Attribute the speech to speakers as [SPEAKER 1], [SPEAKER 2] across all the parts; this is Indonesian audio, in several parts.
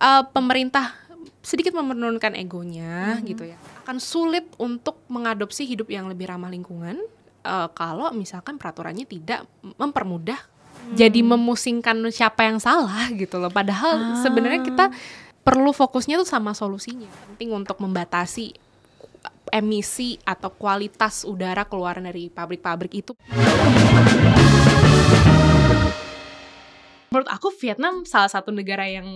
[SPEAKER 1] uh, pemerintah sedikit menurunkan egonya mm-hmm. gitu ya akan sulit untuk mengadopsi hidup yang lebih ramah lingkungan uh, kalau misalkan peraturannya tidak mempermudah hmm. jadi memusingkan siapa yang salah gitu loh padahal ah. sebenarnya kita perlu fokusnya tuh sama solusinya penting untuk membatasi emisi atau kualitas udara keluar dari pabrik-pabrik itu menurut aku Vietnam salah satu negara yang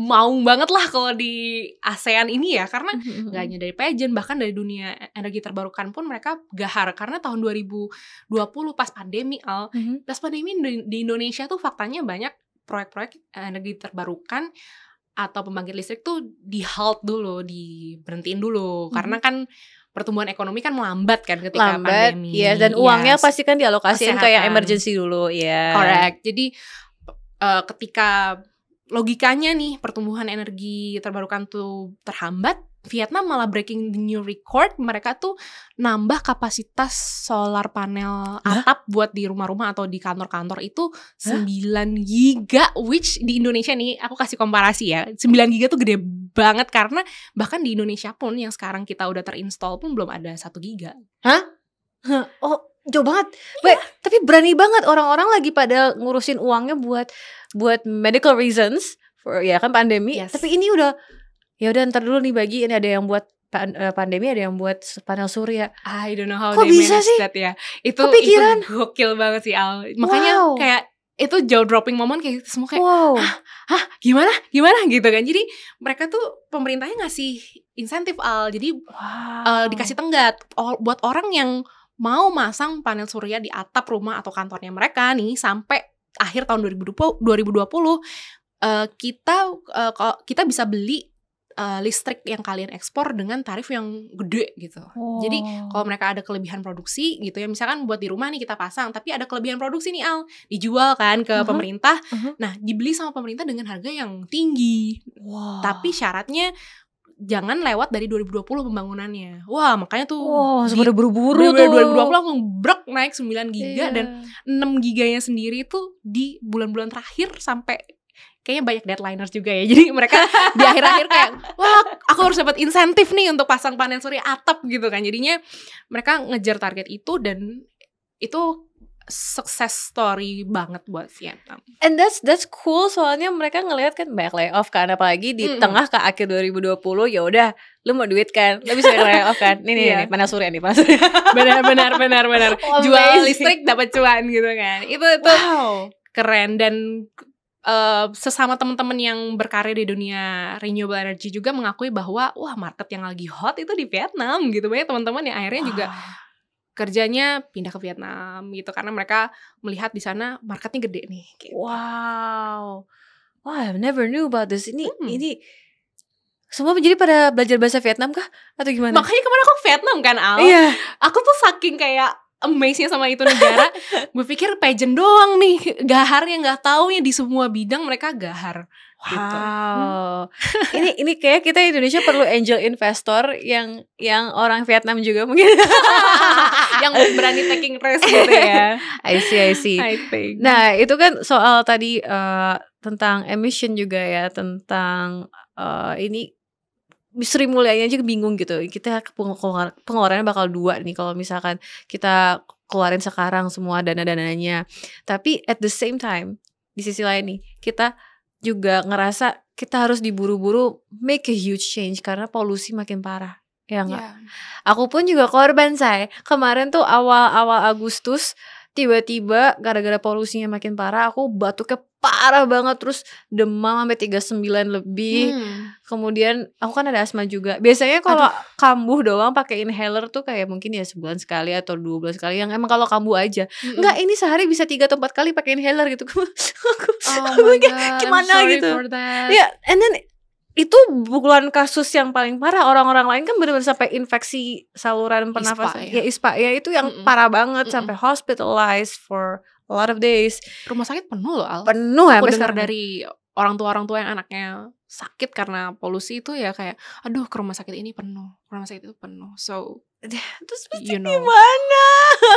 [SPEAKER 1] mau banget lah kalau di ASEAN ini ya karena gak mm -hmm. hanya dari pageant bahkan dari dunia energi terbarukan pun mereka gahar karena tahun 2020 pas pandemi al mm -hmm. pas pandemi di, Indonesia tuh faktanya banyak proyek-proyek energi terbarukan atau pembangkit listrik tuh di halt dulu berhentiin dulu mm -hmm. karena kan pertumbuhan ekonomi kan melambat kan ketika Lambat, pandemi. ya dan iya, uangnya yes. pasti kan dialokasikan kayak emergency
[SPEAKER 2] dulu, ya. Yeah. Correct.
[SPEAKER 1] Jadi uh, ketika logikanya nih pertumbuhan energi terbarukan tuh terhambat, Vietnam malah breaking the new record. Mereka tuh nambah kapasitas solar panel atap Hah? buat di rumah-rumah atau di kantor-kantor itu Hah? giga which di Indonesia nih aku kasih komparasi
[SPEAKER 2] ya. 9 giga tuh gede
[SPEAKER 1] banget karena bahkan di Indonesia pun yang sekarang kita udah terinstall pun
[SPEAKER 2] belum ada satu giga. Hah? Oh, jauh banget. But, iya. tapi berani banget orang-orang lagi pada ngurusin uangnya buat buat medical reasons for ya kan pandemi. Yes. Tapi ini udah ya udah ntar dulu nih bagi ini ada yang buat eh, pandemi ada yang buat panel surya.
[SPEAKER 1] Ah, I don't know how Kok they bisa manage sih? that ya.
[SPEAKER 2] Itu Kepikiran.
[SPEAKER 1] itu gokil banget sih Al. Makanya wow. kayak itu jaw dropping moment kayak semua kayak wow. hah, hah gimana gimana gitu kan jadi mereka tuh pemerintahnya ngasih insentif al jadi wow. uh, dikasih tenggat buat orang yang mau masang panel surya di atap rumah atau kantornya mereka nih sampai akhir tahun 2020 2020 uh, kita uh, kita bisa beli eh, listrik yang kalian ekspor dengan tarif yang gede gitu. Oh. Jadi kalau mereka ada kelebihan produksi gitu ya, misalkan buat di rumah nih kita pasang, tapi ada kelebihan produksi nih Al, dijual kan ke uh -huh. pemerintah. Uh -huh. Nah dibeli sama pemerintah dengan harga yang tinggi. Wow. Tapi syaratnya jangan lewat dari 2020 pembangunannya. Wah, makanya tuh oh, wow, buru-buru tuh. 2020 langsung brek naik 9 giga yeah. dan 6 iya. giganya sendiri tuh di bulan-bulan terakhir sampai kayaknya banyak deadliners juga ya. Jadi mereka di akhir-akhir kayak, wah aku harus dapat insentif nih untuk pasang panel surya atap gitu kan. Jadinya mereka ngejar target itu dan itu success story banget buat Vietnam.
[SPEAKER 2] And that's that's cool soalnya mereka ngelihat kan banyak layoff kan apalagi di mm -hmm. tengah ke akhir 2020 ya udah lu mau duit kan lu bisa layoff kan nih nih, yeah. nih mana iya. surya nih mana benar benar benar benar oh, jual
[SPEAKER 1] listrik dapat cuan gitu kan itu itu wow. keren dan Uh, sesama teman-teman yang berkarir di dunia renewable energy juga mengakui bahwa wah market yang lagi hot itu di Vietnam gitu banyak teman-teman yang akhirnya wow. juga kerjanya pindah ke Vietnam gitu karena mereka melihat
[SPEAKER 2] di sana marketnya gede nih. Gitu. Wow, wow, I've never knew about this. Ini hmm. ini semua menjadi pada belajar bahasa Vietnam kah atau gimana? Makanya kemarin aku Vietnam
[SPEAKER 1] kan Al. Iya.
[SPEAKER 2] Aku tuh saking kayak amazing sama itu negara gue pikir pageant doang nih gahar yang nggak ya di semua bidang mereka gahar gitu. wow gitu. ini ini kayak kita Indonesia perlu angel investor yang yang orang Vietnam juga mungkin yang berani taking risk gitu ya I see I see I think. nah itu kan soal tadi uh, tentang emission juga ya tentang uh, ini Sri Mulyani aja bingung gitu. Kita pengeluarannya bakal dua nih kalau misalkan kita keluarin sekarang semua dana-dananya. Tapi at the same time, di sisi lain nih, kita juga ngerasa kita harus diburu-buru make a huge change karena polusi makin parah. Ya enggak? Yeah. Aku pun juga korban, saya. Kemarin tuh awal-awal Agustus tiba-tiba gara-gara polusinya makin parah aku batuknya parah banget terus demam sampai 39 lebih hmm. kemudian aku kan ada asma juga biasanya kalau kambuh doang pakai inhaler tuh kayak mungkin ya sebulan sekali atau dua bulan sekali yang emang kalau kambuh aja hmm. nggak ini sehari bisa tiga atau empat kali pakai inhaler gitu aku oh
[SPEAKER 1] aku God. gimana gitu ya yeah,
[SPEAKER 2] and then itu bukan kasus yang paling parah orang-orang lain kan benar-benar sampai infeksi saluran pernafasan ispa, ya. ya ispa ya itu yang mm -mm. parah banget mm -mm. sampai hospitalized for a lot of days rumah sakit penuh loh Al. penuh ya dengar dari orang tua orang tua yang anaknya
[SPEAKER 1] sakit karena polusi itu ya kayak aduh ke rumah sakit ini penuh rumah sakit itu penuh so terus mesti you know.
[SPEAKER 2] gimana?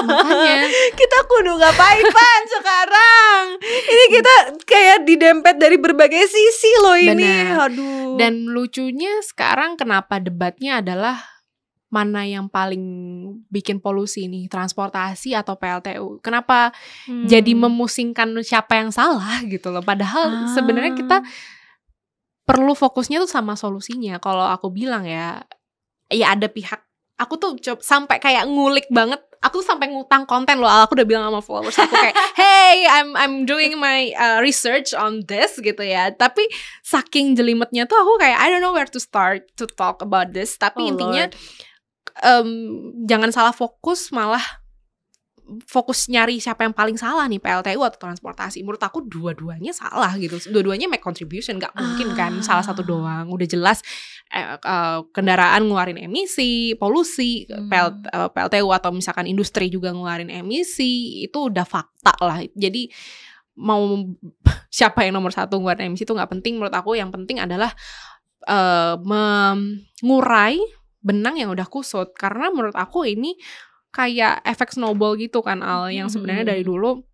[SPEAKER 2] Makanya kita kudu ngapain pan sekarang? Ini kita kayak didempet dari berbagai sisi loh ini. Bener. Aduh.
[SPEAKER 1] Dan lucunya sekarang kenapa debatnya adalah mana yang paling bikin polusi ini transportasi atau PLTU kenapa hmm. jadi memusingkan siapa yang salah gitu loh padahal ah. sebenarnya kita perlu fokusnya tuh sama solusinya kalau aku bilang ya ya ada pihak aku tuh coba, sampai kayak ngulik banget aku tuh sampai ngutang konten loh aku udah bilang sama followers aku kayak hey I'm I'm doing my uh, research on this gitu ya tapi saking jelimetnya tuh aku kayak I don't know where to start to talk about this tapi oh intinya um, jangan salah fokus malah fokus nyari siapa yang paling salah nih PLTU atau transportasi menurut aku dua-duanya salah gitu dua-duanya make contribution Gak mungkin ah. kan salah satu ah. doang udah jelas Eh, eh, kendaraan ngeluarin emisi, polusi, hmm. PLTU eh, atau misalkan industri juga ngeluarin emisi, itu udah fakta lah. Jadi mau siapa yang nomor satu ngeluarin emisi itu nggak penting menurut aku. Yang penting adalah uh, mengurai benang yang udah kusut karena menurut aku ini kayak efek snowball gitu kan Al hmm. yang sebenarnya dari dulu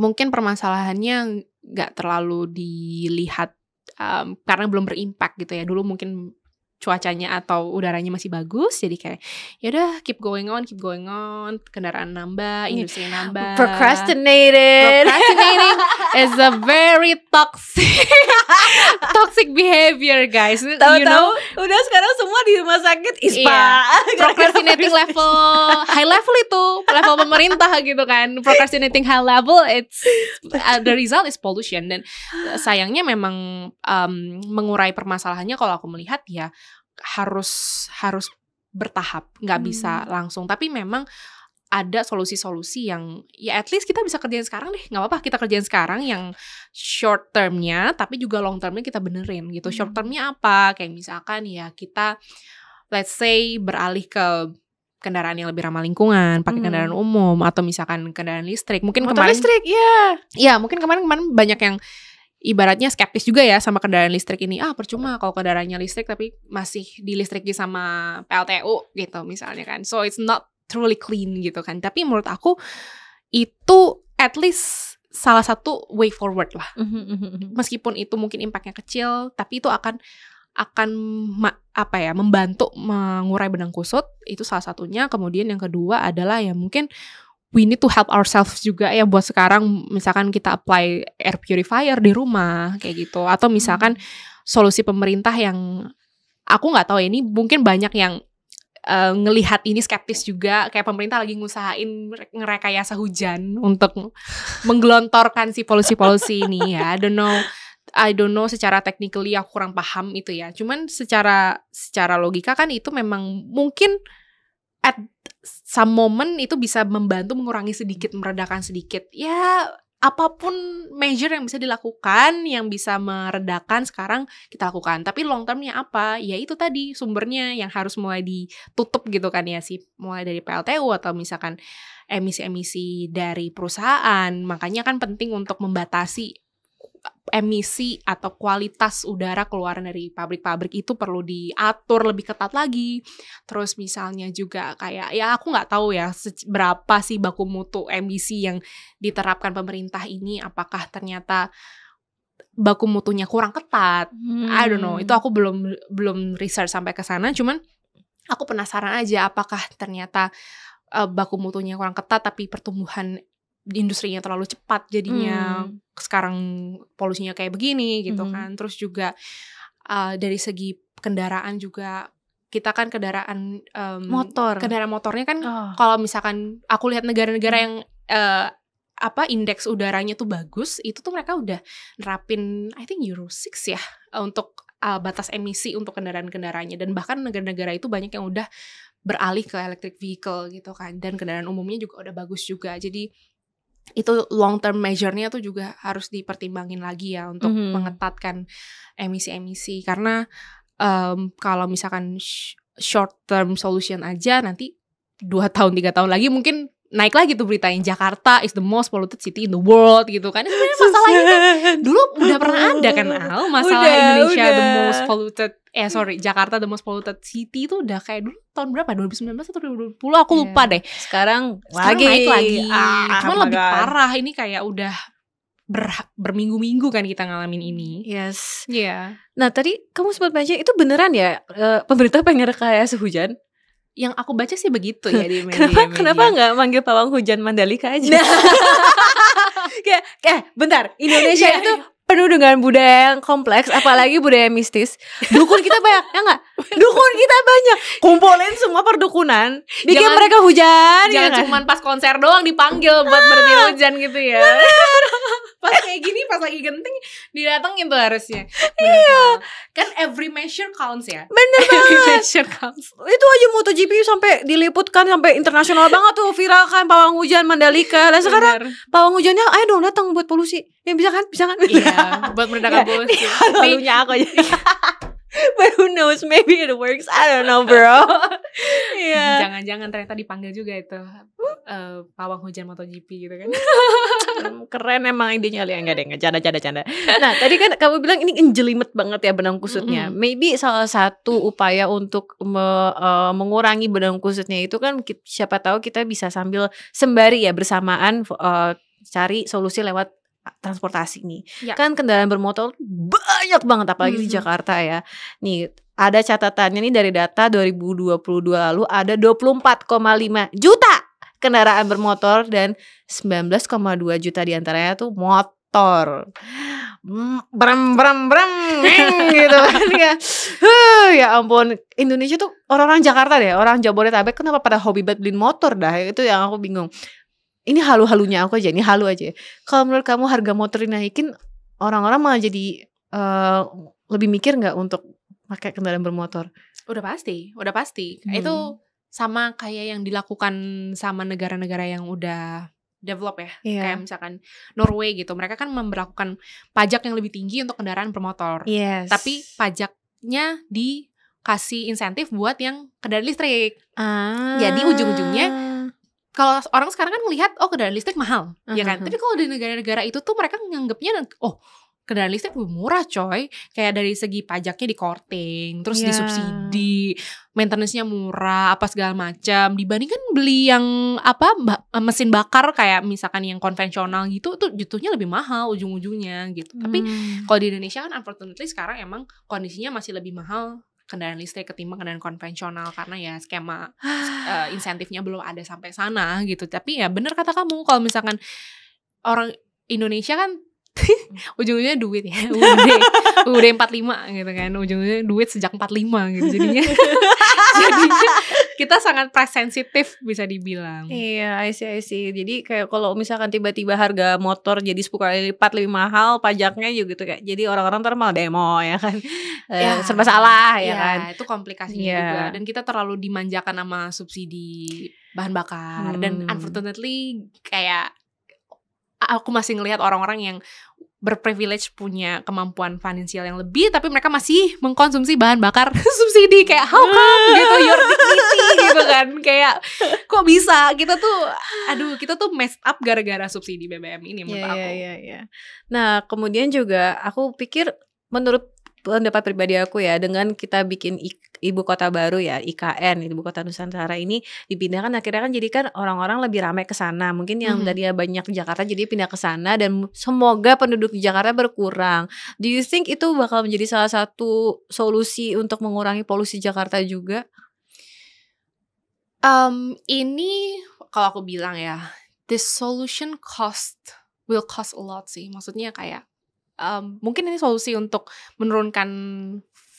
[SPEAKER 1] mungkin permasalahannya nggak terlalu dilihat um, karena belum berimpak gitu ya dulu mungkin cuacanya atau udaranya masih bagus jadi kayak ya udah keep going on keep going on kendaraan nambah iya. industri nambah procrastinated procrastinating is a very toxic toxic behavior guys tahu you know, udah sekarang semua di rumah sakit ispa iya. procrastinating level high level itu level pemerintah gitu kan procrastinating high level it's uh, the result is pollution dan uh, sayangnya memang um, mengurai permasalahannya kalau aku melihat ya harus harus bertahap nggak hmm. bisa langsung tapi memang ada solusi-solusi yang ya at least kita bisa kerjain sekarang deh nggak apa-apa kita kerjain sekarang yang short termnya tapi juga long termnya kita benerin gitu short hmm. termnya apa kayak misalkan ya kita let's say beralih ke kendaraan yang lebih ramah lingkungan, pakai hmm. kendaraan umum atau misalkan kendaraan listrik. Mungkin Motor kemarin listrik, ya. Yeah. Iya, mungkin kemarin-kemarin banyak yang ibaratnya skeptis juga ya sama kendaraan listrik ini. Ah, percuma kalau kendaraannya listrik tapi masih di dilistriki sama PLTU gitu misalnya kan. So it's not truly clean gitu kan. Tapi menurut aku itu at least salah satu way forward lah. Mhm, mhm, mhm, Meskipun itu mungkin impactnya kecil, tapi itu akan akan apa ya membantu mengurai benang kusut itu salah satunya. Kemudian yang kedua adalah ya mungkin we need to help ourselves juga ya buat sekarang misalkan kita apply air purifier di rumah kayak gitu atau misalkan hmm. solusi pemerintah yang aku nggak tahu ya, ini mungkin banyak yang Eh, ngelihat ini skeptis juga kayak pemerintah lagi ngusahain ngerekayasa hujan untuk menggelontorkan si polusi-polusi ini ya. I don't know I don't know secara technically aku kurang paham itu ya. Cuman secara secara logika kan itu memang mungkin at some moment itu bisa membantu mengurangi sedikit meredakan sedikit. Ya apapun measure yang bisa dilakukan yang bisa meredakan sekarang kita lakukan tapi long termnya apa ya itu tadi sumbernya yang harus mulai ditutup gitu kan ya sih mulai dari PLTU atau misalkan emisi-emisi dari perusahaan makanya kan penting untuk membatasi emisi atau kualitas udara keluar dari pabrik-pabrik itu perlu diatur lebih ketat lagi. Terus misalnya juga kayak ya aku nggak tahu ya berapa sih baku mutu emisi yang diterapkan pemerintah ini apakah ternyata baku mutunya kurang ketat. Hmm. I don't know. Hmm. Itu aku belum belum research sampai ke sana cuman aku penasaran aja apakah ternyata uh, baku mutunya kurang ketat tapi pertumbuhan industrinya terlalu cepat jadinya hmm. sekarang polusinya kayak begini gitu hmm. kan terus juga uh, dari segi kendaraan juga kita kan kendaraan um, motor kendaraan motornya kan oh. kalau misalkan aku lihat negara-negara hmm. yang uh, apa indeks udaranya tuh bagus itu tuh mereka udah nerapin I think Euro 6 ya untuk uh, batas emisi untuk kendaraan-kendaraannya dan bahkan negara-negara itu banyak yang udah beralih ke electric vehicle gitu kan dan kendaraan umumnya juga udah bagus juga jadi itu long term measure-nya tuh juga harus dipertimbangin lagi ya untuk mm -hmm. mengetatkan emisi-emisi karena um, kalau misalkan sh short term solution aja nanti dua tahun tiga tahun lagi mungkin naik lagi tuh beritain Jakarta is the most polluted city in the world gitu kan sebenarnya masalah itu dulu udah pernah ada kan Al masalah udah, Indonesia udah. the most polluted eh hmm. sorry Jakarta the most polluted city itu udah kayak dulu tahun berapa 2019 atau 2020 aku iya. lupa yeah. deh sekarang, sekarang lagi naik lagi ah, ah cuma oh lebih God. parah ini kayak udah ber, berminggu-minggu kan kita ngalamin ini
[SPEAKER 2] yes iya yeah. nah tadi kamu sempat baca itu beneran ya eh, pemerintah pengen rekayasa sehujan yang aku baca sih begitu ya di media, kenapa media. kenapa nggak manggil pawang hujan Mandalika aja nah. kayak eh bentar Indonesia iya, itu iya penuh dengan budaya yang kompleks apalagi budaya mistis dukun kita banyak ya nggak dukun kita banyak kumpulin semua perdukunan bikin jangan, mereka hujan ya jangan ya kan? cuman
[SPEAKER 1] pas konser doang dipanggil nah, buat berhenti hujan gitu ya
[SPEAKER 2] bener. pas kayak gini pas lagi genting didatengin tuh harusnya bener iya kan, kan every measure counts ya bener banget every measure counts itu aja MotoGP sampai diliputkan sampai internasional banget tuh viral kan pawang hujan Mandalika dan sekarang pawang hujannya ayo dong datang buat polusi ya bisa kan bisa kan iya buat meredakan iya. polusi ya, lalunya aku aja But who knows, maybe it works. I don't know, bro. jangan
[SPEAKER 1] Jangan-jangan ternyata dipanggil juga itu uh, pawang hujan MotoGP gitu kan.
[SPEAKER 2] Hmm, keren emang idenya lihat enggak deh, canda canda canda. Nah, tadi kan kamu bilang ini jelimet banget ya benang kusutnya. Mm -hmm. Maybe salah satu upaya untuk me, uh, mengurangi benang kusutnya itu kan siapa tahu kita bisa sambil sembari ya bersamaan uh, cari solusi lewat transportasi nih. Ya. Kan kendaraan bermotor banyak banget apalagi mm -hmm. di Jakarta ya. Nih, ada catatannya nih dari data 2022 lalu ada 24,5 juta kendaraan bermotor dan 19,2 juta diantaranya tuh motor. Mm, brem brem brem gitu kan ya. Huh, ya ampun, Indonesia tuh orang-orang Jakarta deh, orang Jabodetabek kenapa pada hobi banget beliin motor dah? Itu yang aku bingung ini halu-halunya aku aja, ini halu aja. Kalau menurut kamu harga motor dinaikin, orang-orang malah jadi uh, lebih mikir nggak untuk pakai kendaraan bermotor?
[SPEAKER 1] Udah pasti, udah pasti. Hmm. Itu sama kayak yang dilakukan sama negara-negara yang udah develop ya, yeah. kayak misalkan Norway gitu. Mereka kan memperlakukan pajak yang lebih tinggi untuk kendaraan bermotor. Yes. Tapi pajaknya dikasih insentif buat yang kendaraan listrik. Ah. Jadi ujung-ujungnya kalau orang sekarang kan melihat oh kendaraan listrik mahal, uh-huh. ya kan? Tapi kalau di negara-negara itu tuh mereka nganggapnya oh kendaraan listrik lebih murah coy kayak dari segi pajaknya di korting terus yeah. disubsidi maintenance-nya murah apa segala macam dibandingkan beli yang apa mesin bakar kayak misalkan yang konvensional gitu tuh jatuhnya lebih mahal ujung-ujungnya gitu hmm. tapi kalau di Indonesia kan unfortunately sekarang emang kondisinya masih lebih mahal kendaraan listrik ketimbang kendaraan konvensional karena ya skema uh, insentifnya belum ada sampai sana gitu. Tapi ya bener kata kamu kalau misalkan orang Indonesia kan ujung-ujungnya duit ya UUD UUD 45 gitu kan ujung-ujungnya duit sejak 45 gitu jadinya jadinya kita sangat
[SPEAKER 2] sensitif bisa dibilang iya I see, I see. jadi kayak kalau misalkan tiba-tiba harga motor jadi 10 kali lipat lebih mahal pajaknya juga gitu kayak jadi orang-orang termal demo ya kan eh, ya, eh, serba salah ya, ya kan itu komplikasinya ya. juga dan
[SPEAKER 1] kita terlalu dimanjakan sama subsidi bahan bakar hmm. dan unfortunately kayak aku masih ngelihat orang-orang yang berprivilege punya kemampuan finansial yang lebih tapi mereka masih mengkonsumsi bahan bakar subsidi kayak how come gitu your dignity gitu kan kayak kok bisa kita tuh aduh kita tuh mess up gara-gara subsidi BBM ini menurut yeah, aku. Yeah,
[SPEAKER 2] yeah, yeah. Nah, kemudian juga aku pikir menurut pendapat pribadi aku ya dengan kita bikin I, ibu kota baru ya IKN ibu kota Nusantara ini dipindahkan akhirnya kan jadi kan orang-orang lebih ramai ke sana mungkin yang -hmm. tadinya banyak ke Jakarta jadi pindah ke sana dan semoga penduduk di Jakarta berkurang do you think itu bakal menjadi salah satu solusi untuk mengurangi polusi Jakarta juga
[SPEAKER 1] um, ini kalau aku bilang ya the solution cost will cost a lot sih maksudnya kayak um, mungkin ini solusi untuk menurunkan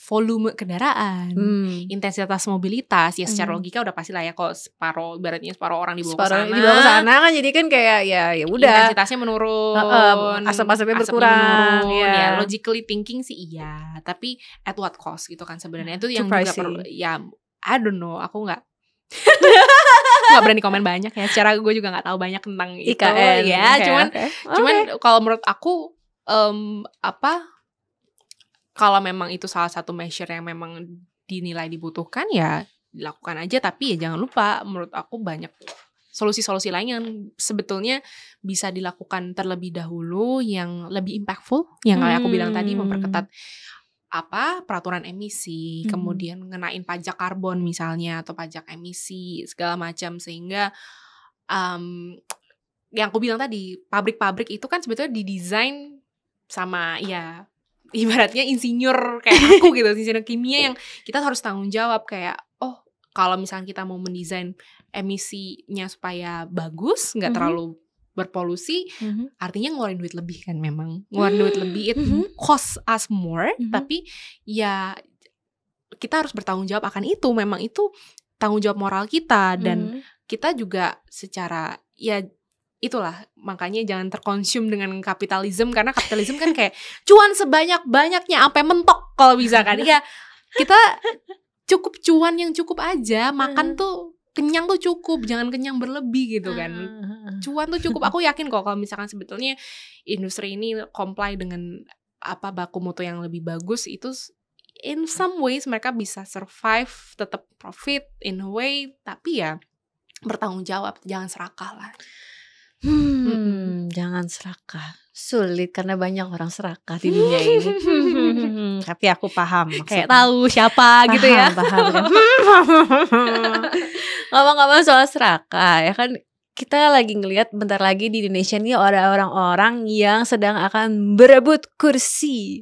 [SPEAKER 1] volume kendaraan, hmm. intensitas mobilitas, ya secara hmm. logika udah pasti lah ya kok separo ibaratnya separo orang di bawah sana. Dibawa ke sana
[SPEAKER 2] kan jadi kan kayak ya ya udah intensitasnya menurun, uh, uh, asap-asapnya berkurang. Menurun, yeah. ya iya. logically
[SPEAKER 1] thinking sih iya, tapi at what cost gitu kan sebenarnya itu yang juga perlu ya I don't know, aku nggak nggak berani komen banyak ya. Secara gue juga nggak tahu banyak tentang IKN, itu ya. Okay, cuman okay. cuman okay. kalau menurut aku um, apa kalau memang itu salah satu measure yang memang dinilai dibutuhkan ya dilakukan aja tapi ya jangan lupa menurut aku banyak solusi-solusi lain yang sebetulnya bisa dilakukan terlebih dahulu yang lebih impactful yang kayak aku bilang tadi hmm. memperketat apa peraturan emisi hmm. kemudian ngenain pajak karbon misalnya atau pajak emisi segala macam sehingga um, yang aku bilang tadi pabrik-pabrik itu kan sebetulnya didesain sama ya ibaratnya insinyur kayak aku gitu insinyur kimia yang kita harus tanggung jawab kayak oh kalau misalnya kita mau mendesain emisinya supaya bagus nggak mm -hmm. terlalu berpolusi mm -hmm. artinya ngeluarin duit lebih kan memang ngeluarin duit lebih it mm -hmm. cost us more mm -hmm. tapi ya kita harus bertanggung jawab akan itu memang itu tanggung jawab moral kita dan mm -hmm. kita juga secara ya itulah makanya jangan terkonsum dengan kapitalisme karena kapitalisme kan kayak cuan sebanyak banyaknya sampai mentok kalau bisa kan ya kita cukup cuan yang cukup aja makan hmm. tuh kenyang tuh cukup jangan kenyang berlebih gitu kan hmm, hmm, cuan tuh cukup aku yakin kok kalau misalkan sebetulnya industri ini comply dengan apa baku mutu yang lebih bagus itu in some ways mereka bisa survive tetap profit in a way tapi ya
[SPEAKER 2] bertanggung jawab jangan serakah lah Hmm, jangan serakah. Sulit karena banyak orang serakah di dunia ini. tapi aku paham. Maksudnya. Kayak tahu siapa paham, gitu ya. Paham. Ya. Ngomong-ngomong soal serakah ya kan kita lagi ngelihat bentar lagi di Indonesia nih ada orang-orang yang sedang akan berebut kursi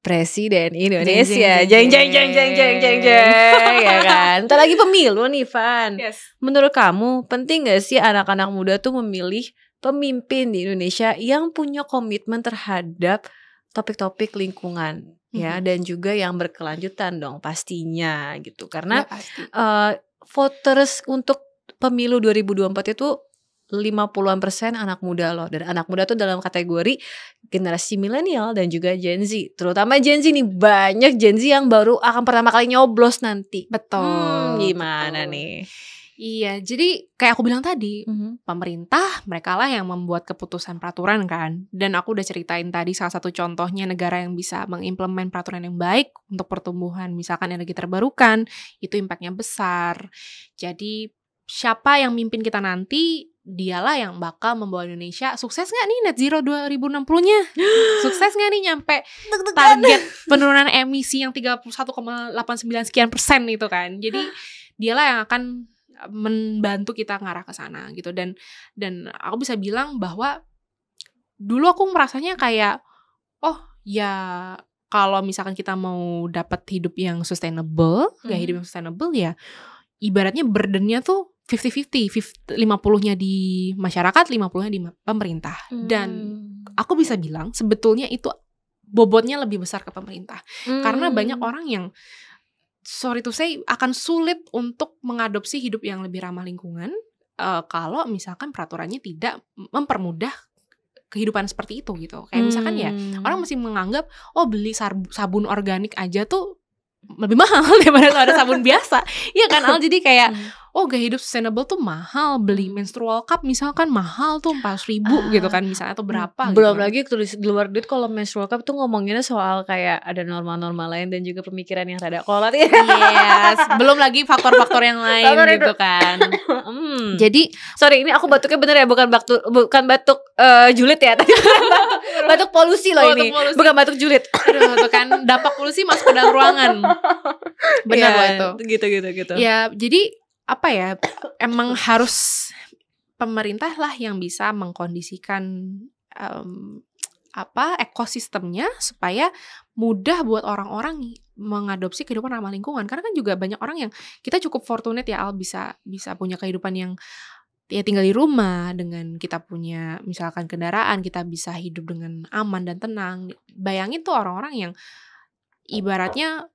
[SPEAKER 2] presiden Indonesia. Jeng jeng jeng jeng jeng jeng jeng ya kan. Bentar lagi pemilu nih, Van. Yes. Menurut kamu penting gak sih anak-anak muda tuh memilih pemimpin di Indonesia yang punya komitmen terhadap topik-topik lingkungan mm-hmm. ya dan juga yang berkelanjutan dong pastinya gitu. Karena ya, pasti. uh, voters untuk pemilu 2024 itu 50-an persen anak muda loh dan anak muda tuh dalam kategori generasi milenial dan juga Gen Z terutama Gen Z nih banyak Gen Z yang baru akan pertama kali nyoblos nanti hmm, betul hmm, gimana betul. nih
[SPEAKER 1] Iya, jadi kayak aku bilang tadi, mm -hmm. pemerintah mereka lah yang membuat keputusan peraturan kan. Dan aku udah ceritain tadi salah satu contohnya negara yang bisa mengimplement peraturan yang baik untuk pertumbuhan, misalkan energi terbarukan, itu impactnya besar. Jadi siapa yang mimpin kita nanti dialah yang bakal membawa Indonesia sukses nggak nih net zero 2060-nya? sukses nggak nih nyampe target penurunan emisi yang 31,89 sekian persen itu kan. Jadi dialah yang akan membantu kita ngarah ke sana gitu dan dan aku bisa bilang bahwa dulu aku merasanya kayak oh ya kalau misalkan kita mau dapat hidup yang sustainable, hmm. gak hidup yang sustainable ya ibaratnya burdennya tuh 50-50, 50-nya di masyarakat, 50-nya di pemerintah. Hmm. Dan aku bisa bilang sebetulnya itu bobotnya lebih besar ke pemerintah. Hmm. Karena banyak orang yang sorry to say akan sulit untuk mengadopsi hidup yang lebih ramah lingkungan uh, kalau misalkan peraturannya tidak mempermudah kehidupan seperti itu gitu. Kayak hmm. misalkan ya hmm. orang masih menganggap oh beli sabun organik aja tuh lebih mahal daripada ada sabun biasa. Iya kan Al jadi kayak hmm oh gaya hidup sustainable tuh mahal beli hmm. menstrual cup misalkan mahal tuh empat ribu uh, gitu kan misalnya atau berapa hmm. gitu belum gitu.
[SPEAKER 2] lagi tulis di luar duit kalau menstrual cup tuh ngomonginnya soal kayak ada norma-norma lain dan juga pemikiran yang rada kolot ya yes belum lagi faktor-faktor yang lain gitu kan hmm. jadi sorry ini aku batuknya bener ya bukan batuk bukan batuk uh, julid ya tadi batuk, polusi loh oh, ini polusi. bukan batuk julid aduh gitu kan dampak polusi masuk ke dalam ruangan benar ya, loh itu gitu gitu gitu ya
[SPEAKER 1] jadi apa ya emang harus pemerintah lah yang bisa mengkondisikan um, apa ekosistemnya supaya mudah buat orang-orang mengadopsi kehidupan ramah lingkungan karena kan juga banyak orang yang kita cukup fortunate ya Al bisa bisa punya kehidupan yang ya tinggal di rumah dengan kita punya misalkan kendaraan kita bisa hidup dengan aman dan tenang bayangin tuh orang-orang yang ibaratnya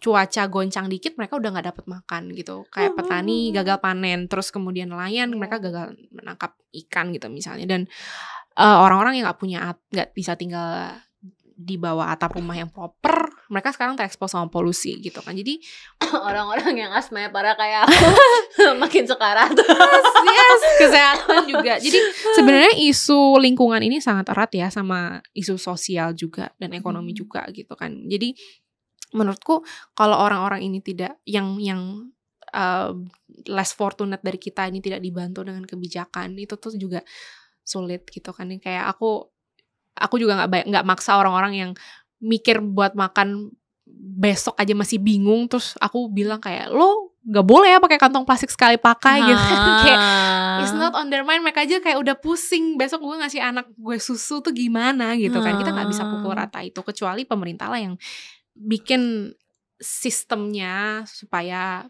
[SPEAKER 1] cuaca goncang dikit mereka udah nggak dapat makan gitu kayak oh. petani gagal panen terus kemudian nelayan iya. mereka gagal menangkap ikan gitu misalnya dan orang eh, orang-orang yang nggak punya nggak bisa tinggal di bawah atap rumah yang proper mereka sekarang terekspos sama polusi gitu kan jadi
[SPEAKER 2] orang-orang yang asma ya, parah kayak aku makin sekarat yes, yes kesehatan juga jadi sebenarnya
[SPEAKER 1] isu lingkungan ini sangat erat ya sama isu sosial juga dan ekonomi hmm. juga gitu kan jadi menurutku kalau orang-orang ini tidak yang yang uh, less fortunate dari kita ini tidak dibantu dengan kebijakan itu tuh juga sulit gitu kan kayak aku aku juga nggak nggak maksa orang-orang yang mikir buat makan besok aja masih bingung terus aku bilang kayak lo nggak boleh ya pakai kantong plastik sekali pakai nah. gitu kan. kayak it's not nah. on their mind mereka aja kayak udah pusing besok gue ngasih anak gue susu tuh gimana gitu kan kita nggak bisa pukul ah. rata itu kecuali pemerintah lah yang bikin sistemnya supaya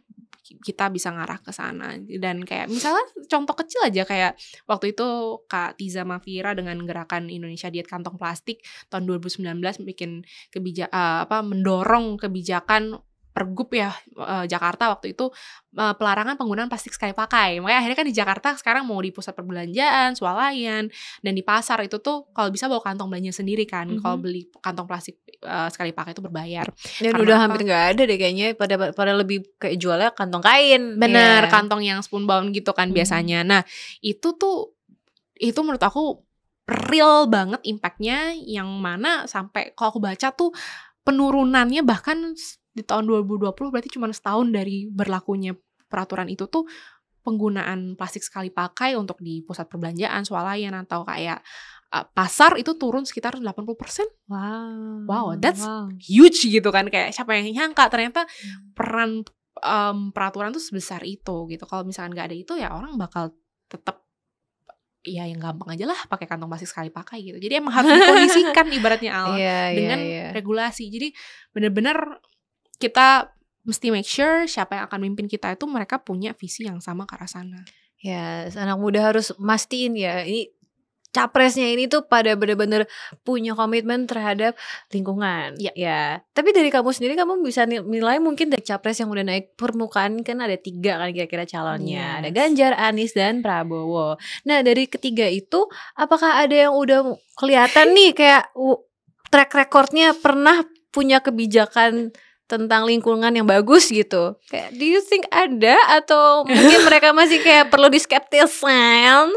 [SPEAKER 1] kita bisa ngarah ke sana dan kayak misalnya contoh kecil aja kayak waktu itu Kak Tiza Mafira dengan gerakan Indonesia Diet Kantong Plastik tahun 2019 bikin kebijakan uh, apa mendorong kebijakan pergub ya eh, Jakarta waktu itu eh, pelarangan penggunaan plastik sekali pakai. Makanya akhirnya kan di Jakarta sekarang mau di pusat perbelanjaan, swalayan, dan di pasar itu tuh kalau bisa bawa kantong belanja sendiri kan. Mm -hmm. Kalau beli kantong plastik uh, eh, sekali pakai itu berbayar. Dan Karena udah apa, hampir
[SPEAKER 2] nggak ada deh kayaknya pada pada lebih kayak jualnya kantong kain. Bener, yeah. kantong yang spoon bound gitu kan mm -hmm. biasanya. Nah, itu tuh itu menurut aku real
[SPEAKER 1] banget impactnya yang mana sampai kalau aku baca tuh penurunannya bahkan di tahun 2020 berarti cuma setahun dari berlakunya peraturan itu tuh penggunaan plastik sekali pakai untuk di pusat perbelanjaan, swalayan atau kayak eh, pasar itu turun sekitar 80%. Wow. Wow, that's wow. huge gitu kan kayak siapa yang nyangka ternyata hmm. peran um, peraturan tuh sebesar itu gitu. Kalau misalkan nggak ada itu ya orang bakal tetap ya yang gampang aja lah pakai kantong plastik sekali pakai gitu. Jadi emang harus dikondisikan ibaratnya Al yeah, iya, dengan yeah, yeah. regulasi. Jadi benar-benar kita mesti make sure siapa yang akan mimpin kita itu mereka punya visi yang sama ke arah
[SPEAKER 2] sana. Ya, yes, anak muda harus mastiin ya ini capresnya ini tuh pada bener-bener punya komitmen terhadap lingkungan. Ya. ya. Tapi dari kamu sendiri kamu bisa nilai mungkin dari capres yang udah naik permukaan kan ada tiga kan kira-kira calonnya. Yes. Ada Ganjar, Anies dan Prabowo. Nah, dari ketiga itu apakah ada yang udah kelihatan nih kayak track recordnya pernah punya kebijakan tentang lingkungan yang bagus gitu. Kayak do you think ada atau mungkin mereka masih kayak perlu di skeptisan?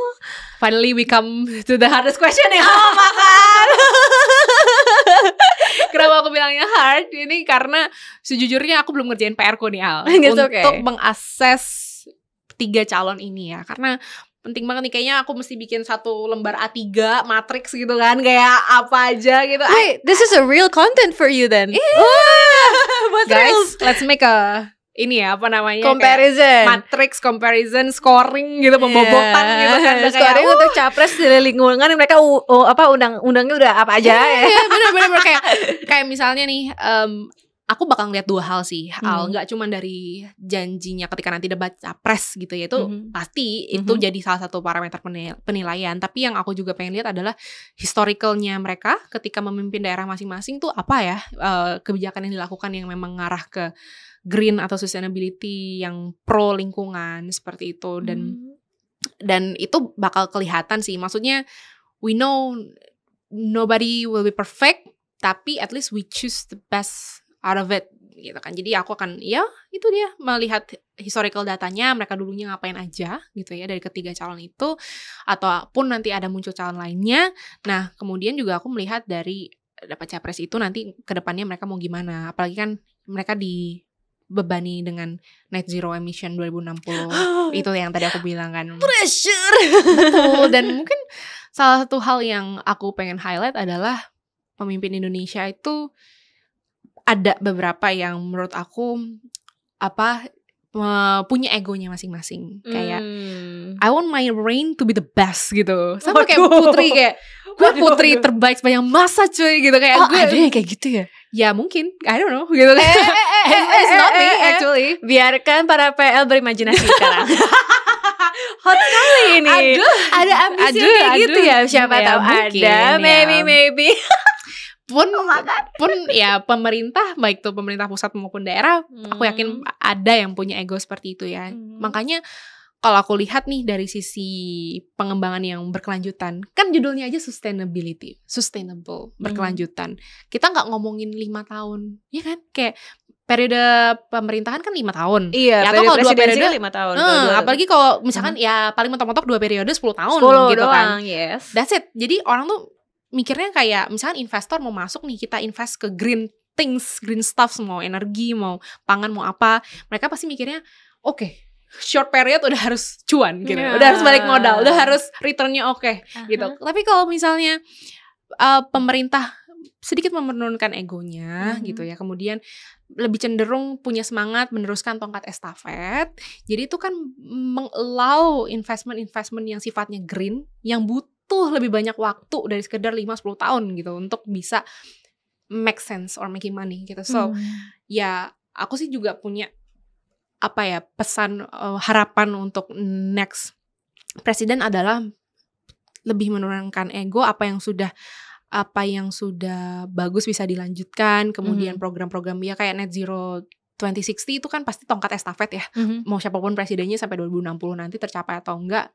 [SPEAKER 2] Finally we come to the hardest question ya. Oh my god. Kenapa aku bilangnya hard? Ini karena
[SPEAKER 1] sejujurnya aku belum ngerjain PR-ku nih Al. untuk okay. mengakses tiga calon ini ya karena penting banget nih kayaknya aku mesti bikin satu lembar A3 matrix gitu kan kayak apa aja gitu. Wait, I, this is a
[SPEAKER 2] real content for you then. Yeah. Iya. Oh, guys, let's make a
[SPEAKER 1] ini ya apa namanya comparison matrix comparison
[SPEAKER 2] scoring gitu pembobotan yeah. gitu kan scoring kayak, untuk capres di lingkungan mereka uh, apa undang undangnya udah apa aja yeah, ya yeah,
[SPEAKER 1] bener bener kayak kayak misalnya nih um, aku bakal ngeliat dua hal sih hmm. al nggak cuma dari janjinya ketika nanti debat capres gitu ya itu hmm. pasti itu hmm. jadi salah satu parameter penilaian tapi yang aku juga pengen lihat adalah historicalnya mereka ketika memimpin daerah masing-masing tuh apa ya uh, kebijakan yang dilakukan yang memang ngarah ke green atau sustainability yang pro lingkungan seperti itu dan hmm. dan itu bakal kelihatan sih maksudnya we know nobody will be perfect tapi at least we choose the best out of it gitu kan. Jadi aku akan ya itu dia melihat historical datanya mereka dulunya ngapain aja gitu ya dari ketiga calon itu ataupun nanti ada muncul calon lainnya. Nah, kemudian juga aku melihat dari eh, dapat capres itu nanti kedepannya mereka mau gimana. Apalagi kan mereka di bebani dengan net zero emission 2060 itu yang tadi aku bilang kan pressure betul dan mungkin salah satu hal yang aku pengen highlight adalah pemimpin Indonesia itu ada beberapa yang menurut aku apa punya egonya masing-masing hmm. kayak I want my reign to be the best gitu sama Waduh. kayak putri kayak gue putri Waduh.
[SPEAKER 2] terbaik sepanjang masa cuy gitu kayak oh, gue ada yang kayak gitu ya ya mungkin I don't know gitu eh, eh, eh, eh it's eh, not me eh, actually biarkan para PL berimajinasi sekarang hot kali ini aduh ada ambisi aduh, kayak gitu aduh, gitu ya siapa ya, tahu mungkin, ada maybe ya. maybe
[SPEAKER 1] pun oh pun ya pemerintah baik itu pemerintah pusat maupun daerah hmm. aku yakin ada yang punya ego seperti itu ya hmm. makanya kalau aku lihat nih dari sisi pengembangan yang berkelanjutan kan judulnya aja sustainability sustainable hmm. berkelanjutan hmm. kita nggak ngomongin lima tahun ya kan kayak periode pemerintahan kan lima tahun. Iya. Ya, atau kalau dua periode lima tahun. Hmm, kalau dua, apalagi kalau misalkan hmm. ya paling mentok-mentok dua periode sepuluh tahun 10 gitu kan. doang, kan. Yes. That's it. Jadi orang tuh mikirnya kayak misalnya investor mau masuk nih kita invest ke green things, green stuff, mau energi, mau pangan, mau apa, mereka pasti mikirnya oke. Okay, short period udah harus cuan gitu, yeah. udah harus balik iya. modal, udah harus returnnya oke okay, uh -huh. gitu. Tapi kalau misalnya uh, pemerintah sedikit menurunkan egonya uh -huh. gitu ya. Kemudian lebih cenderung punya semangat meneruskan tongkat estafet. Jadi itu kan mengelau investment-investment yang sifatnya green yang butuh butuh lebih banyak waktu dari sekedar 5-10 tahun gitu untuk bisa make sense or making money gitu. So hmm. ya aku sih juga punya apa ya pesan uh, harapan untuk next presiden adalah lebih menurunkan ego apa yang sudah apa yang sudah bagus bisa dilanjutkan kemudian hmm. program-program ya kayak net zero 2060 itu kan pasti tongkat estafet ya mm -hmm. mau siapapun presidennya sampai 2060 nanti tercapai atau enggak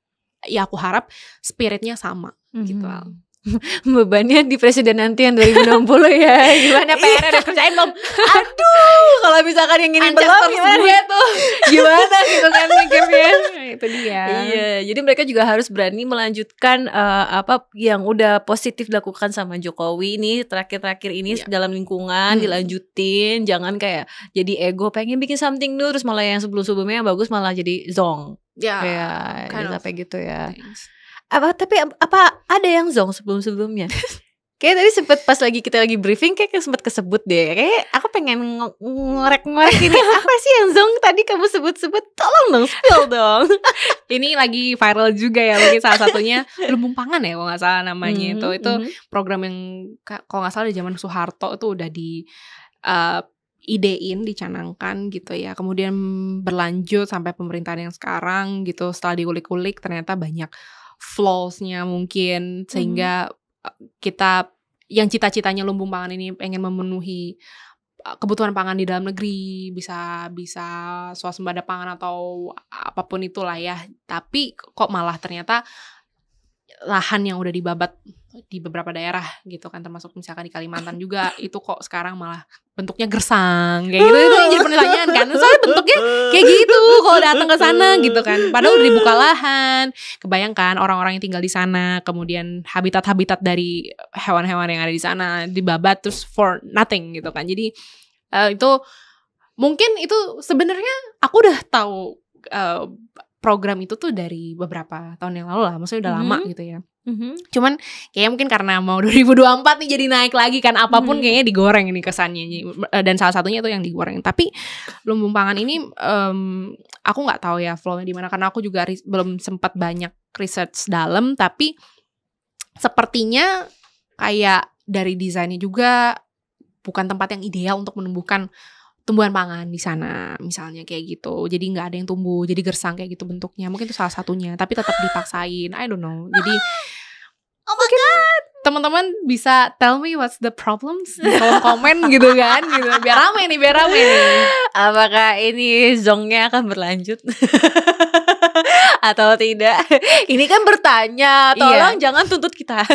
[SPEAKER 1] ya aku harap spiritnya sama
[SPEAKER 2] mm-hmm. gitu mhm. Al. Bebannya di presiden nanti yang 2060 ya. Gimana PR udah kerjain belum? Aduh, kalau misalkan yang ini belum gimana gue tuh. Gimana gitu kan mikirnya. Nah, itu dia. Iya, jadi mereka juga harus berani melanjutkan uh, apa yang udah positif dilakukan sama Jokowi ini terakhir-terakhir ini iya. dalam lingkungan hmm. dilanjutin, jangan kayak jadi ego pengen bikin something new terus malah yang sebelum-sebelumnya yang bagus malah jadi zong Ya, yeah, yeah, sampai gitu ya. Things. Apa tapi apa ada yang zong sebelum-sebelumnya? kayak tadi sempet pas lagi kita lagi briefing kayak sempet kesebut deh. Kayak aku pengen ngorek-ngorek ini. apa sih yang zong tadi kamu sebut-sebut? Tolong dong spill dong.
[SPEAKER 1] ini lagi viral juga ya mungkin salah satunya lumbung pangan ya kalau nggak salah namanya mm -hmm, itu. Itu mm -hmm. program yang kalau nggak salah di zaman Soeharto itu udah di uh, idein dicanangkan gitu ya kemudian berlanjut sampai pemerintahan yang sekarang gitu setelah diulik-ulik ternyata banyak flawsnya mungkin sehingga hmm. Eh, kita yang cita-citanya lumbung pangan ini pengen memenuhi eh, kebutuhan pangan di dalam negeri bisa bisa swasembada pangan atau apapun itulah ya tapi kok malah ternyata lahan yang udah dibabat di beberapa daerah gitu kan termasuk misalkan di Kalimantan juga itu kok sekarang malah bentuknya gersang kayak gitu itu jadi pertanyaan kan soalnya bentuknya kayak gitu kalau datang ke sana gitu kan padahal udah dibuka lahan kebayangkan orang-orang yang tinggal di sana kemudian habitat-habitat dari hewan-hewan yang ada di sana dibabat terus for nothing gitu kan jadi uh, itu mungkin itu sebenarnya aku udah tahu uh, program itu tuh dari beberapa tahun yang lalu lah, maksudnya udah mm -hmm. lama mm-hmm. gitu ya. Mm -hmm. Cuman kayaknya mungkin karena mau 2024 nih jadi naik lagi kan apapun mm -hmm. kayaknya digoreng ini kesannya e, dan salah satunya itu yang digoreng. Tapi lumbung pangan ini um, aku nggak tahu ya flownya di mana karena aku juga belum sempat banyak research dalam tapi sepertinya kayak dari desainnya juga bukan tempat yang ideal untuk menumbuhkan tumbuhan pangan di sana misalnya kayak gitu jadi nggak ada yang tumbuh jadi gersang kayak gitu bentuknya mungkin itu salah satunya tapi tetap dipaksain I don't know jadi oh my god teman-teman bisa tell me what's the problems di kolom komen gitu kan gitu biar rame nih biar rame
[SPEAKER 2] nih apakah ini zongnya akan berlanjut atau tidak. Ini kan bertanya, tolong iya. jangan tuntut kita.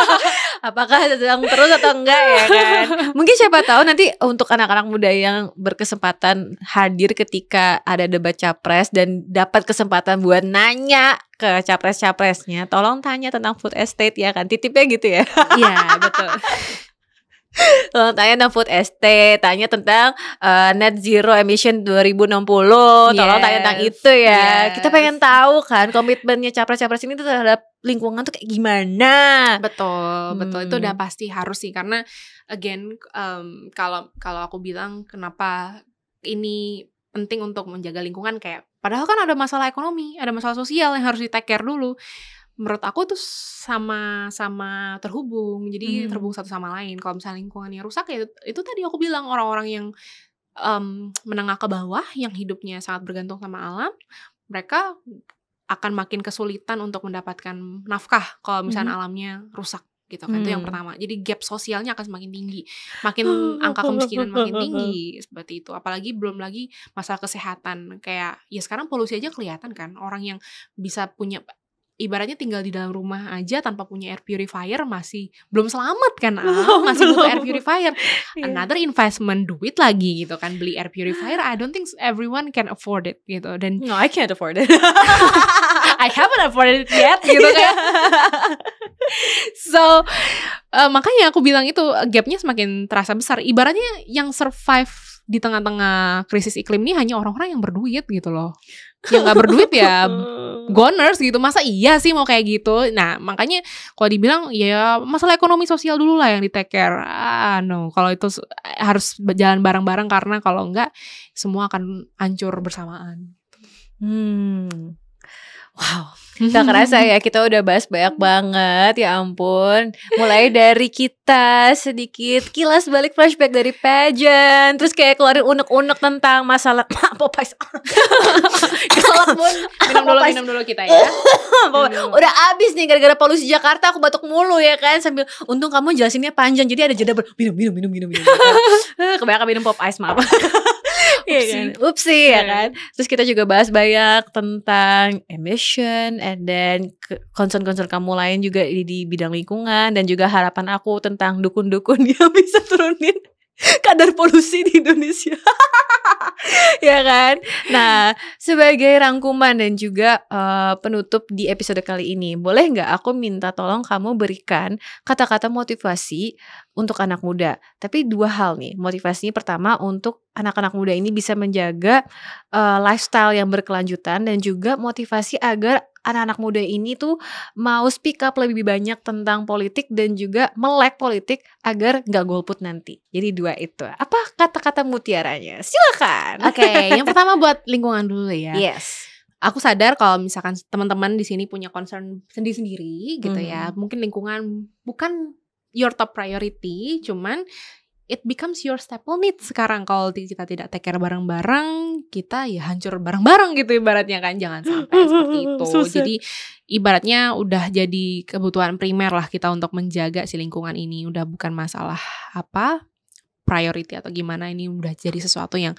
[SPEAKER 2] Apakah sedang terus atau enggak ya kan? Mungkin siapa tahu nanti untuk anak-anak muda yang berkesempatan hadir ketika ada debat capres dan dapat kesempatan buat nanya ke capres-capresnya, tolong tanya tentang food estate ya kan. Titipnya gitu ya. Iya, betul. Lo oh, tanya tentang food estate, tanya tentang uh, net zero emission 2060. Yes. Tolong tanya tentang itu ya. Yes. Kita pengen tahu kan komitmennya capres-capres ini terhadap lingkungan tuh kayak gimana. Betul, hmm. betul. Itu udah pasti
[SPEAKER 1] harus sih karena again um, kalau kalau aku bilang kenapa ini penting untuk menjaga lingkungan kayak padahal kan ada masalah ekonomi, ada masalah sosial yang harus di take care dulu menurut aku tuh sama-sama terhubung jadi hmm. terhubung satu sama lain kalau misalnya lingkungannya rusak ya itu, tadi aku bilang orang-orang yang um, menengah ke bawah yang hidupnya sangat bergantung sama alam mereka akan makin kesulitan untuk mendapatkan nafkah kalau misalnya hmm. alamnya rusak gitu kan hmm. itu yang hmm. pertama jadi gap sosialnya akan semakin tinggi makin angka kemiskinan makin tinggi seperti itu apalagi belum lagi masalah kesehatan kayak ya sekarang polusi aja kelihatan kan orang yang bisa punya ibaratnya tinggal di dalam rumah aja tanpa punya air purifier masih belum selamat kan ah masih butuh air purifier yeah. another investment duit lagi gitu kan beli air purifier I don't think everyone can afford it gitu dan no I can't afford it I haven't afforded it yet gitu kan so uh, makanya aku bilang itu eh, gapnya semakin terasa besar ibaratnya yang survive di tengah-tengah krisis iklim ini hanya orang-orang yang berduit gitu loh yang nggak berduit ya goners gitu masa iya sih mau kayak gitu nah makanya kalau dibilang ya masalah ekonomi sosial dulu lah yang di take care ah, no kalau itu harus jalan bareng-bareng karena kalau enggak semua akan hancur bersamaan
[SPEAKER 2] hmm Wow, Gak kerasa ya kita udah bahas banyak banget ya ampun Mulai dari kita sedikit kilas balik flashback dari pageant Terus kayak keluarin unek-unek tentang masalah Popeyes Keselak bun Minum dulu, minum dulu kita ya Udah abis nih gara-gara polusi Jakarta aku batuk mulu ya kan Sambil untung kamu jelasinnya panjang jadi ada jeda ber Minum, minum, minum, minum, minum. Kebanyakan minum Popeyes maaf Iya kan? Upsi yeah. ya iya. kan. Terus kita juga bahas banyak tentang emission, and then concern-concern kamu lain juga di, di bidang lingkungan dan juga harapan aku tentang dukun-dukun yang bisa turunin kadar polusi di Indonesia. ya kan? Nah, sebagai rangkuman dan juga uh, penutup di episode kali ini, boleh nggak aku minta tolong kamu berikan kata-kata motivasi untuk anak muda? Tapi dua hal nih, motivasinya pertama untuk anak-anak muda ini bisa menjaga uh, lifestyle yang berkelanjutan dan juga motivasi agar anak-anak muda ini tuh mau speak up lebih banyak tentang politik dan juga melek politik agar nggak golput nanti. Jadi dua itu. Apa kata-kata mutiaranya? Silakan. Oke, okay, yang pertama buat lingkungan dulu ya. Yes aku sadar kalau misalkan
[SPEAKER 1] teman-teman di sini punya concern sendiri-sendiri gitu hmm. ya. Mm-hmm. Mungkin lingkungan bukan your top priority, cuman it becomes your staple need sekarang kalau kita tidak take care bareng-bareng kita ya hancur bareng-bareng gitu ibaratnya kan jangan sampai seperti itu Susah. jadi ibaratnya udah jadi kebutuhan primer lah kita untuk menjaga si lingkungan ini udah bukan masalah apa priority atau gimana ini udah jadi sesuatu yang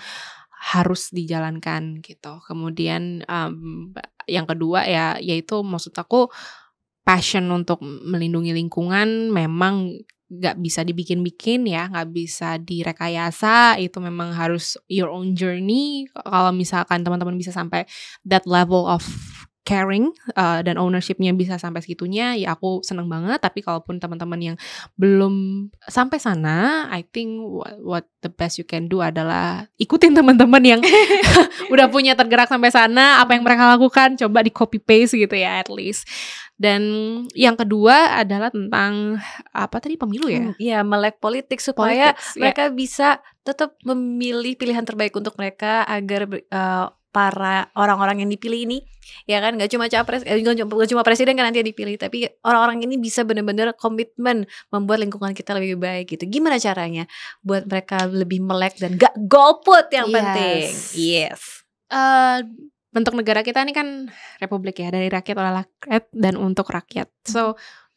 [SPEAKER 1] harus dijalankan gitu kemudian um, yang kedua ya yaitu maksud aku passion untuk melindungi lingkungan memang nggak bisa dibikin-bikin ya, nggak bisa direkayasa, itu memang harus your own journey. Kalau misalkan teman-teman bisa sampai that level of caring uh, dan ownershipnya bisa sampai segitunya ya aku seneng banget tapi kalaupun teman-teman yang belum sampai sana I think what, what the best you can do adalah ikutin teman-teman yang udah punya tergerak sampai sana apa yang mereka lakukan coba di copy paste gitu ya at least dan yang kedua adalah tentang apa tadi
[SPEAKER 2] pemilu ya? Hmm, iya, hmm, melek politik supaya Politics, ya. mereka yeah. bisa tetap memilih pilihan terbaik untuk mereka agar uh, para orang-orang yang dipilih ini ya kan nggak cuma capres eh, nggak cuma presiden kan nanti yang dipilih tapi orang-orang ini bisa benar-benar komitmen membuat lingkungan kita lebih baik gitu gimana caranya buat mereka lebih melek dan gak golput yang yes. penting yes uh, bentuk negara kita ini kan republik
[SPEAKER 1] ya dari rakyat oleh rakyat dan untuk rakyat hmm. so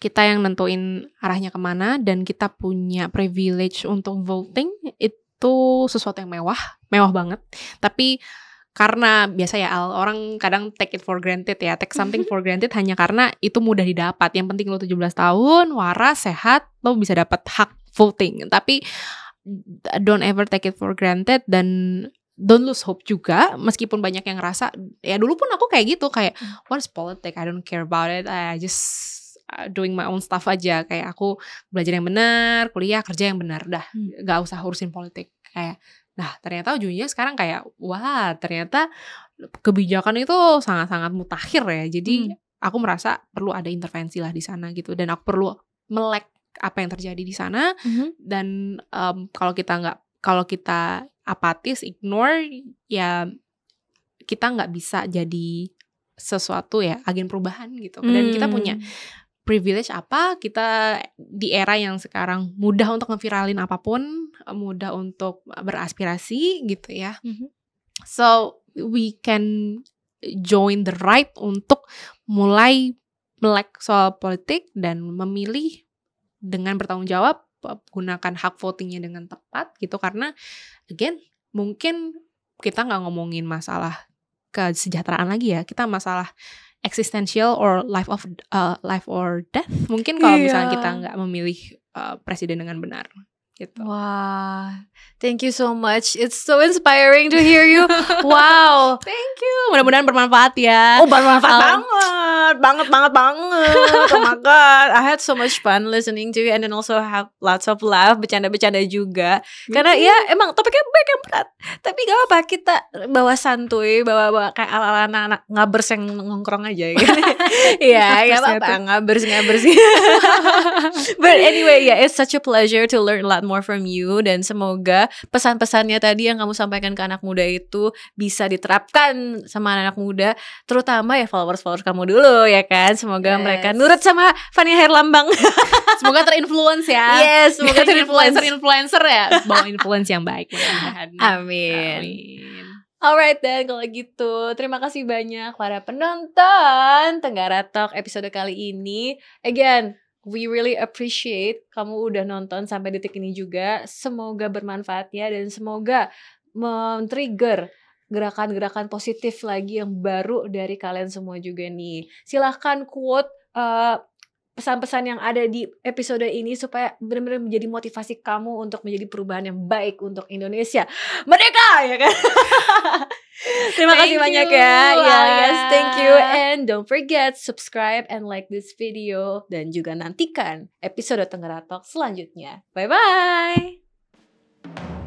[SPEAKER 1] kita yang nentuin arahnya kemana dan kita punya privilege untuk voting itu sesuatu yang mewah mewah banget tapi karena biasa ya Al, orang kadang take it for granted ya, take something for granted hanya karena itu mudah didapat. Yang penting lo 17 tahun, waras, sehat, lo bisa dapat hak full thing. Tapi don't ever take it for granted dan don't lose hope juga meskipun banyak yang ngerasa ya dulu pun aku kayak gitu kayak hmm. what's politics I don't care about it I just uh, doing my own stuff aja kayak aku belajar yang benar kuliah kerja yang benar dah hmm. nggak hmm. usah urusin politik kayak Nah, ternyata ujungnya sekarang kayak wah, ternyata kebijakan itu sangat-sangat mutakhir ya. Jadi hmm. aku merasa perlu ada intervensi lah di sana gitu dan aku perlu melek apa yang terjadi di sana hmm. dan um, kalau kita nggak kalau kita apatis, ignore ya kita nggak bisa jadi sesuatu ya agen perubahan gitu. Dan kita punya hmm privilege apa kita di era yang sekarang mudah untuk ngeviralin apapun, mudah untuk beraspirasi gitu ya. Mm-hmm. So we can join the right untuk mulai melek soal politik dan memilih dengan bertanggung jawab gunakan hak votingnya dengan tepat gitu karena again mungkin kita nggak ngomongin masalah kesejahteraan lagi ya kita masalah existential or life of uh, life or death mungkin kalau yeah. misalnya kita nggak memilih uh, presiden dengan benar
[SPEAKER 2] gitu. Wah, wow. thank you so much. It's so inspiring to hear you. Wow, thank you. Mudah-mudahan bermanfaat ya. Oh, bermanfaat um, banget, banget, banget, banget. oh my god, I had so much fun listening to you, and then also have lots of laugh, bercanda-bercanda juga. mm Karena ya emang topiknya banyak yang berat, tapi gak apa apa kita bawa santuy, bawa bawa kayak ala-ala anak-anak ngabers yang nongkrong aja. Gitu. Iya, ya, gak apa-apa ngabers ngabers. But anyway, yeah, it's such a pleasure to learn a lot more from you dan semoga pesan-pesannya tadi yang kamu sampaikan ke anak muda itu bisa diterapkan sama anak, muda, terutama ya followers-followers kamu dulu ya kan. Semoga yes. mereka nurut sama Fanny Hair Lambang. semoga terinfluence ya. Yes, semoga terinfluencer influencer ya, bawa influence yang baik mudah-mudahan. Amin. Amin. Alright dan kalau gitu terima kasih banyak para penonton Tenggara Talk episode kali ini. Again, We really appreciate kamu udah nonton sampai detik ini juga. Semoga bermanfaat ya dan semoga men-trigger gerakan-gerakan positif lagi yang baru dari kalian semua juga nih. Silahkan quote uh, pesan-pesan yang ada di episode ini supaya benar-benar menjadi motivasi kamu untuk menjadi perubahan yang baik untuk Indonesia. Merdeka ya kan? Terima kasih you, banyak ya. Yes, thank you and don't forget subscribe and like this video dan juga nantikan episode Tenggara Talk selanjutnya. Bye bye.